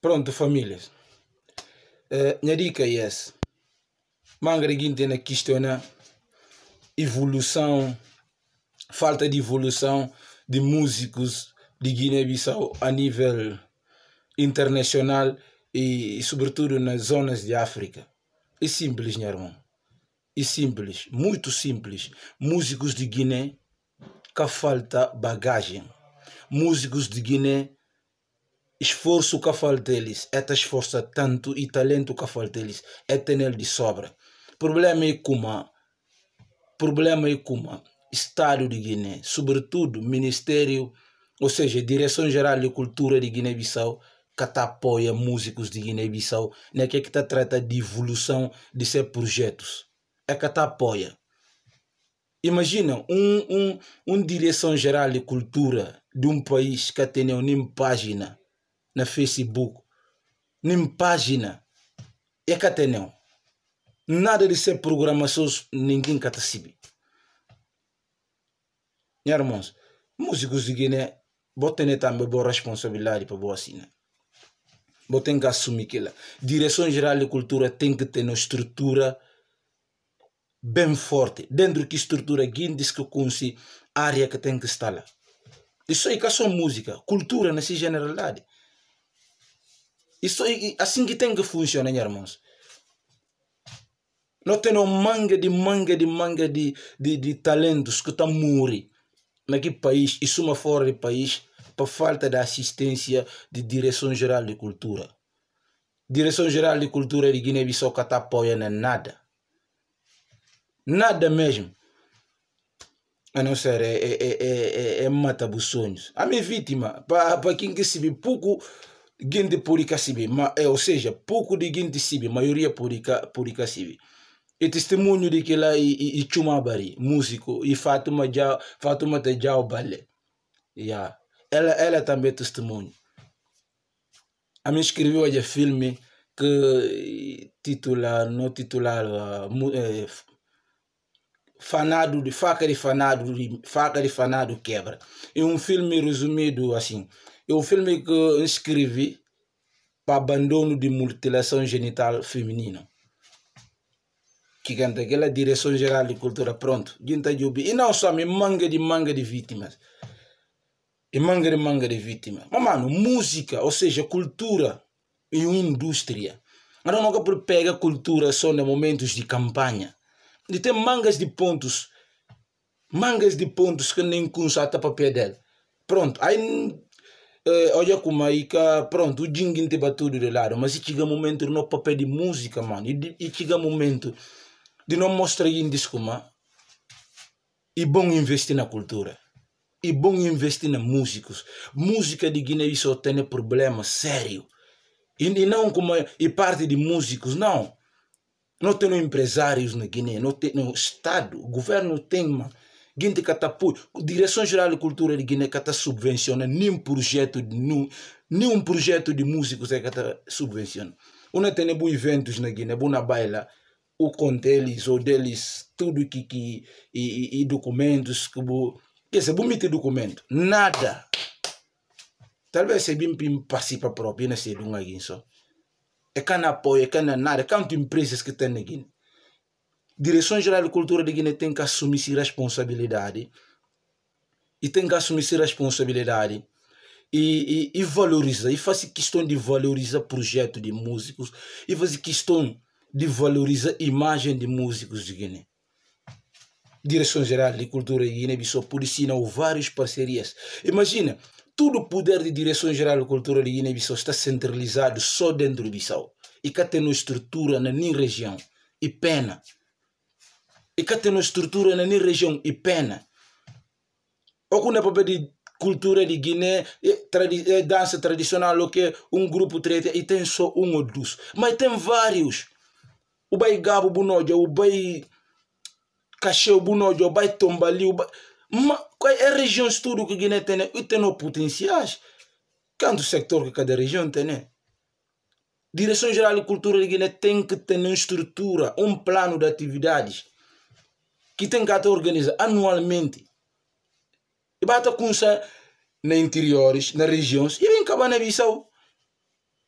Pronto, famílias. minha eh, dica é essa. Mangreguin tem a questionar evolução, falta de evolução de músicos de Guiné-Bissau a nível internacional e, e, sobretudo nas zonas de África. É simples, meu irmão. É simples, muito simples. Músicos de Guiné que falta bagagem. Músicos de Guiné esforço que falta deles, é esforça tanto e talento que falta deles, é ter de sobra. Problema é como, problema é como Estado de Guiné, sobretudo Ministério, ou seja, Direção Geral de Cultura de Guiné-Bissau, que está apoia músicos de Guiné-Bissau, não né, que é que está trata de evolução de seus projetos. É que está apoia. Imagina, um, um, um direção geral de cultura de um país que tem uma página na Facebook, nem página. É que até não. Nada de ser programação, ninguém que sabe. Minha irmãos, músicos de Guiné, botem também boa responsabilidade para boa assina. Botem que assumir que lá. Direção Geral de Cultura tem que ter uma estrutura bem forte. Dentro que estrutura, quem diz que a área que tem que estar lá. Isso é que é só música, cultura nessa generalidade. Isso é assim que tem que funcionar, irmãos. Nós temos manga de manga de manga de, de, de talentos que estão morrendo naquele país e uma fora do país por falta de assistência de Direção Geral de Cultura. Direção Geral de Cultura de Guiné-Bissau que está apoiando nada. Nada mesmo. A não ser é, é, é, é, é mata bussonhos A minha vítima, para quem que se pouco gente por é ou seja, pouco de gente Sibe, maioria por, Ica, sibi. E testemunho de que lá e, e, Chumabari, músico, e Fatuma, já, Fatuma Tejao Balé. Yeah. Ela, ela também é testemunho. A mim escreveu hoje filme que titula, não titulava, é, fanado de faca de fanado, de, faca de fanado quebra. É um filme resumido assim. E o filme que eu escrevi para abandono de mutilação genital feminina. Que canta aquela é direção geral de cultura, pronto. E não só, me manga de manga de vítimas. E manga de manga de vítimas. Mas, mano, música, ou seja, cultura e uma indústria. Agora nunca pega cultura só em momentos de campanha. E tem mangas de pontos. Mangas de pontos que nem com papel dela. Pronto, aí eh, olha como aí que, pronto, o jingle te tudo de lado, mas chega o momento no papel de música, mano, e, chega um momento de não mostrar em disco, mano, e bom investir na cultura e bom investir na músicos. Música de guiné só tem problema sério. E, e, não como é, e parte de músicos, não. Não tem empresários na Guiné, não tem no Estado, o governo tem, mano. Guiné Catapui, Direção Geral de Cultura de Guiné Cata subvenciona nenhum projeto de nenhum, nenhum projeto de músicos é Cata subvenciona. Uma tem bons eventos na Guiné, boa baila, o conto eles, ou deles, tudo que, que e, e, documentos que bo, quer dizer, bom meter documento, nada. Talvez se bem pim participa próprio, não sei de um alguém só. É cana apoio, é cana nada, é quanto empresas que tem na Guiné. Direção Geral de Cultura de Guiné tem que assumir responsabilidade. E tem que assumir responsabilidade. E, e, e valoriza, e faz questão de valorizar projeto de músicos, e faz questão de valorizar imagem de músicos de Guiné. Direção Geral de Cultura de Guiné-Bissau por ensinar várias parcerias. Imagina, todo o poder de Direção Geral de Cultura de Guiné-Bissau está centralizado só dentro de Bissau. E que tem uma estrutura na minha região. E pena e que tem uma estrutura na minha região e pena. Ou quando é para de cultura de Guiné, tradi dança tradicional, o que um grupo treta e tem só um ou dois. Mas tem vários. O bai Gabo Bunoja, o bai Cacheu Bunoja, o bai Tombali, o bai... Mas é a região tudo que Guiné tem, e tem potenciais. Quanto sector que cada região tem, Direção Geral de Cultura de Guiné tem que ter uma estrutura, um plano de atividades que tem que organizar anualmente. E bata com na interiores, nas regiões, e vem acabar na Bissau.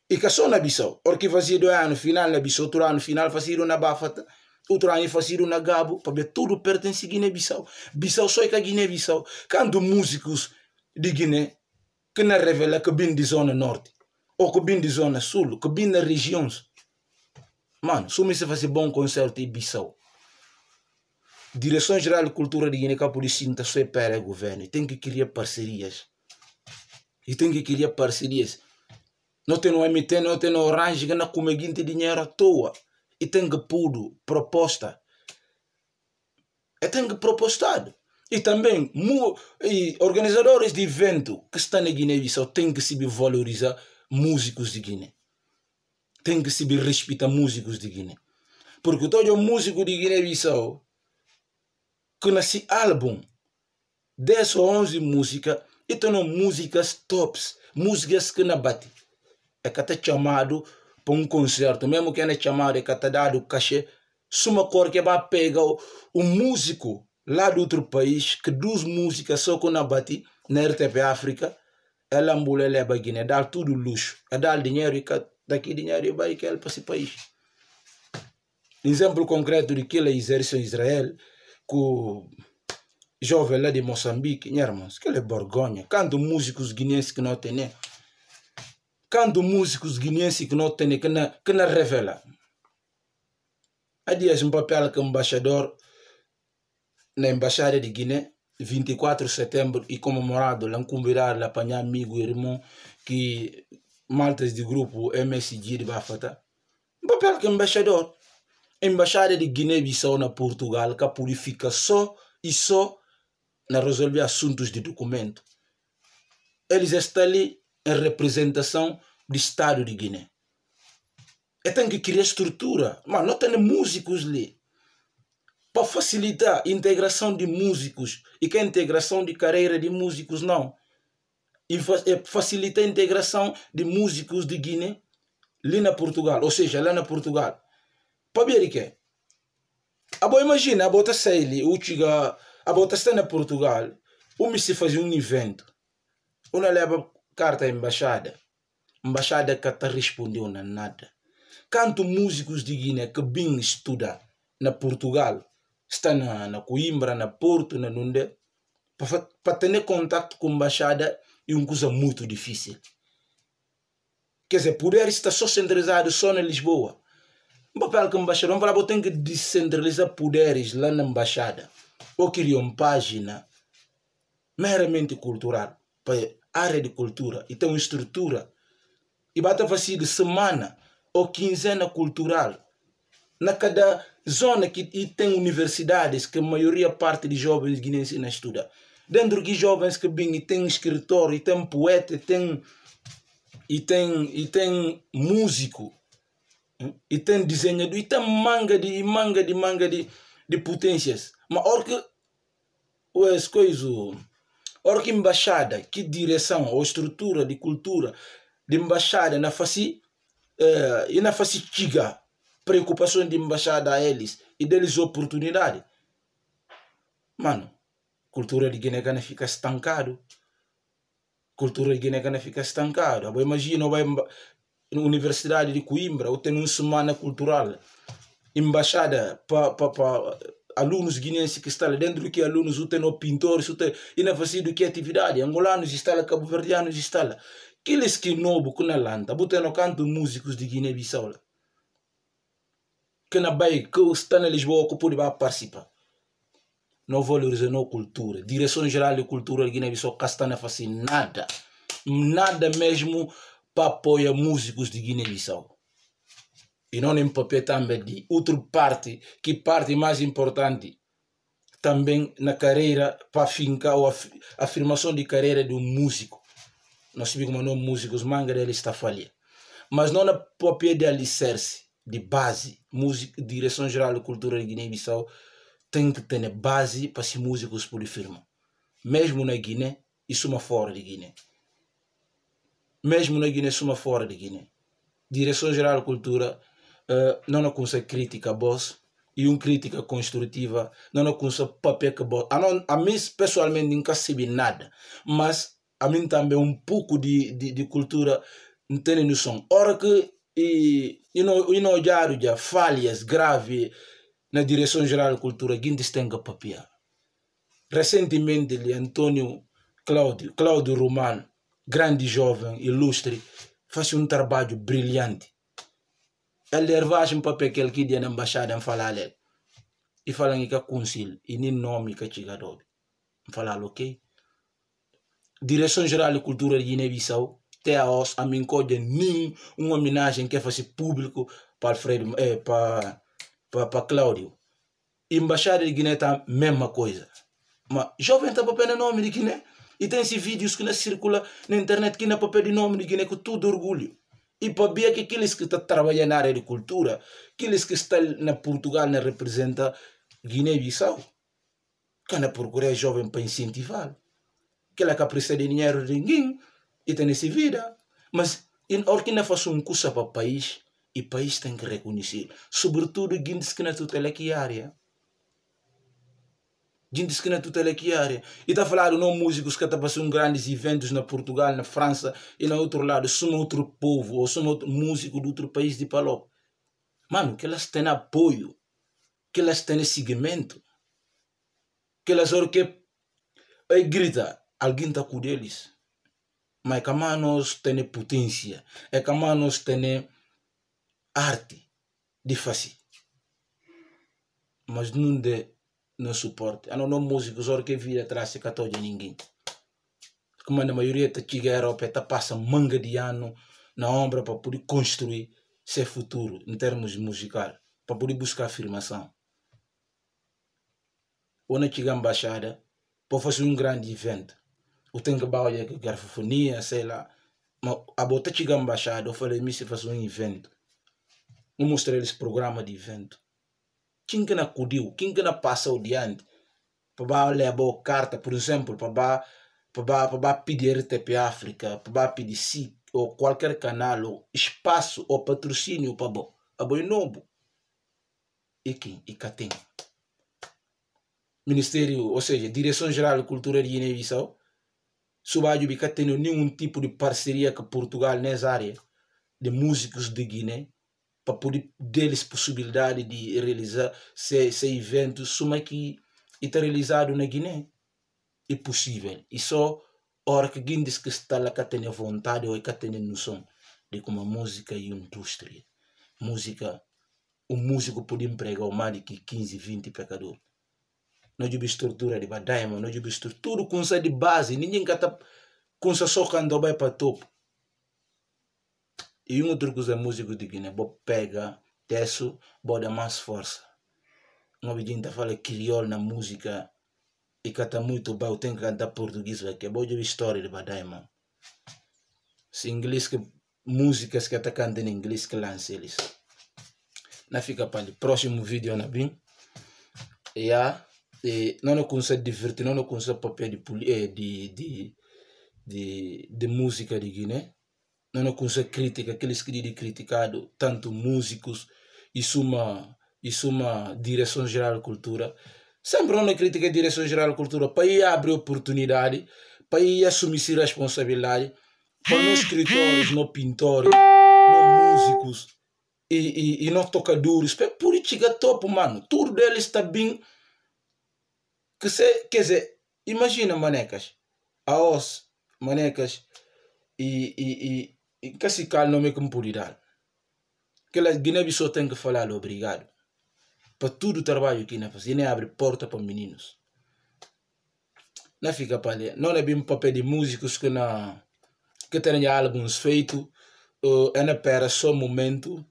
E que é só na Bissau. Porque fazia do ano final na Bissau, outro ano final fazia na Bafata, outro ano fazia na Gabo, para ver tudo pertence à Guiné-Bissau. Bissau só é que a é Guiné-Bissau. Quando músicos de Guiné, que não revela que vem de zona norte, ou que vem de zona sul, que vem nas regiões. Mano, se você fazer bom concerto em Bissau, Direção Geral de Cultura de Guiné-Capolis sinta só para o governo. Tem que criar parcerias. E tem que criar parcerias. Não tem no MT, não tem no Orange, com não de dinheiro à toa. E tem que puro proposta. E tem que propostar. E também e organizadores de evento que estão na Guiné-Bissau têm que se valorizar músicos de Guiné. Tem que se respeitar músicos de Guiné. Porque todo músico de Guiné-Bissau que nesse álbum, 10 ou 11 músicas, então não músicas tops, músicas que não bati É que até chamado para um concerto, mesmo que não é chamado, é que até dado cachê, suma cor que vai pegar o, o músico lá do outro país, que duas músicas só que não bati na RTP África, ela ambula, ela é baguiné, é dá tudo luxo, é dá dinheiro e daqui dinheiro vai que ela é para esse país. Exemplo concreto de que ela exerce em Israel, Jovenel de Moçambique, minha ce que quand Borgonha. musicus músicos guineenses que nous quand quando músicos guinéens que não têm, que não, que não revela. Há a um papel que embaixador na Embaixada de Guinée, 24 septembre, il commémora comemorado, il convidar lá para amigo e irmão du groupe MSG de Bafata. Un papel que embaixador embaixada de Guiné-Bissau na Portugal que purifica só e só na resolver assuntos de documento. Eles estão ali em representação do Estado de Guiné. E tem que criar estrutura. Mas não tem músicos ali. Para facilitar a integração de músicos. E que a integração de carreira de músicos não. E facilitar a integração de músicos de Guiné ali na Portugal. Ou seja, lá na Portugal. Pabierike. Abo imagina, abo tá sei, o abo tá está na Portugal, o se faz um evento. Uma leva carta à embaixada. Embaixada que tá respondeu na nada. Canto músicos de Guiné que bem estuda na Portugal, está na, na Coimbra, na Porto, na Nunde, para ter contato com a embaixada é uma coisa muito difícil. Quer dizer, poder está só centralizado só na Lisboa. Um papel que a embaixador, vamos falar, que descentralizar poderes lá na embaixada. Ou queria uma página meramente cultural, para área de cultura, e ter uma estrutura. E bata fazer semana ou quinzena cultural. Na cada zona que tem universidades, que a maioria parte de jovens guineenses não estuda. Dentro de jovens que vêm e tem escritor, e tem poeta, e tem, e tem, e tem músico e tem desenhado, e tem manga de, manga de, manga de, de potências. Mas orque, as coisas, orque embaixada, que direção ou estrutura de cultura de embaixada na face, eh, e na face chiga, preocupação de embaixada a eles, e deles oportunidade. Mano, cultura de Guiné-Gana fica estancado. Cultura de Guiné-Gana fica estancado. imagina, vai Universidade de Coimbra, ou tendo uma semana cultural, embaixada para pa, pa, alunos guineenses que estão dentro do que alunos, ou tendo pintores, ou tendo, e não fazia do que atividade, angolanos está lá, cabo-verdianos está Aqueles que não, que na lanta, botando canto músicos de Guiné-Bissau Que na Bahia, que está na Lisboa, que pode participar. Não valorizando a cultura. Direção Geral de Cultura de Guiné-Bissau, que está na nada, Nada mesmo para apoiar músicos de Guiné-Bissau. E não em papel também de outra parte, que parte mais importante, também na carreira, para fincar a afirmação de carreira de um músico. Não sabemos como não músicos, manga dele está falha. Mas não na papel de alicerce, de base, música, direção geral de cultura de Guiné-Bissau, tem que ter base para se músicos por firma. Mesmo na Guiné, isso é uma fora de Guiné mesmo na Guiné suma fora de Guiné. Direção Geral da Cultura uh, não consegue crítica boss e uma crítica construtiva não a consegue papel que boss. A, não, a mim pessoalmente nunca sabe nada, mas a mim também um pouco de, de, de cultura não tem noção. Ora que e, e não, e não já, já falhas graves na Direção Geral da Cultura, Guindes tem papel. Recentemente, Antônio Cláudio, Cláudio Romano, grande jovem, ilustre, faz um trabalho brilhante. Ele ervage um papel que ele queria na embaixada em falar ele. E falam que é conselho, e nem nome que chega dobe. Falar, ok? Direção Geral de Cultura de Guiné-Bissau, até a mim coisa nem uma homenagem que é fazer público para Alfredo, eh, para, para, para Cláudio. Embaixada de Guiné está a mesma coisa. Mas jovem está papel no nome de Guiné. E tem esses vídeos que circulam circula na internet que na papel de nome de Guiné com todo orgulho. E para que aqueles que estão trabalhando na área de cultura, aqueles que estão na Portugal, não representa Guiné-Bissau. Que na procurar jovem para incentivar. Que ela que precisa de dinheiro de ninguém e tem essa vida. Mas, em não faz um curso para o país, e o país tem que reconhecer. Sobretudo, guiné diz que na tutela que área gente que na tutela que área. E está a falar não músicos que estão passando grandes eventos na Portugal, na França e no outro lado. São outro povo ou são outro músico de outro país de Paló. Mano, que elas têm apoio. Que elas têm seguimento. Que elas olham que... Aí grita, alguém está com eles. Mas que manos têm potência. É que manos têm arte de fazer. Mas não de no suporte. Ano não músicos, ora que vira atrás e catou de ninguém. Como na maioria da tiga Europa, é, tá passa manga de ano na ombra para poder construir seu futuro em termos musicais, para poder buscar afirmação. Ou na tiga embaixada, para fazer um grande evento. O tenho que baia que garfofonia, sei lá. Mas a bota tiga embaixada, eu falei, me se fazer um evento. Eu mostrar esse programa de evento quem que acudiu, quem que passou diante, para levar carta, por exemplo, para para pedir TP África, para pedir SIC, ou qualquer canal, ou espaço, ou patrocínio para bo, a boi novo. E quem? E cá tem. Ministério, ou seja, Direção Geral de Cultura de Guiné-Bissau, Subádio Bica tem nenhum tipo de parceria com Portugal nessa área de músicos de Guiné, para poder deles possibilidade de realizar esse, evento, suma que está realizado na Guiné. É possível. E só a hora que alguém diz que está lá que tem vontade ou é que tem noção de como a música e é a indústria. Música, o músico pode empregar mais de 15, 20 pecadores. Não há estrutura de badaima, não há estrutura, tudo com de base, ninguém está com só vai para topo. E um outro coisa músico de Guiné, bo pega, teço, bo dá mais força. Uma vidinha fala criol na música e canta muito bem, tenho que cantar português, porque é boa história de Badaima. Se inglês que músicas que tá cantando em inglês que lança eles. Na fica para o próximo vídeo, na bem. E a e não é conceito divertir, não é conceito papel de, eh, de, de, de, de música de Guiné não, é consegue criticar aqueles que dizem criticado tanto músicos e uma isso uma direção geral de cultura sempre é crítica a direção geral de cultura para ir abrir oportunidade para ir assumir responsabilidade para não escritores não pintores não músicos e, e, e não tocadores para política é topo mano tudo deles está bem que se, quer dizer imagina manecas a os manecas e, e, e, e casi cal nome que me purirá. Que a Guiné-Bissau tem que falar obrigado para tudo o trabalho que não faz. E nem abre porta para meninos. Não fica para ali. Não é bem papel de músicos que não que tenha álbuns feitos. Uh, é na pera só momento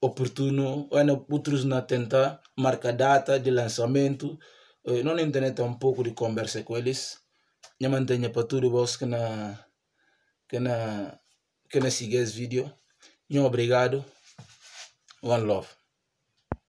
oportuno. É na outros na tenta marca data de lançamento. Uh, não um pouco de conversa com eles. Não mantenha para tudo o que na que na que nesse vídeo, Muito obrigado. One love.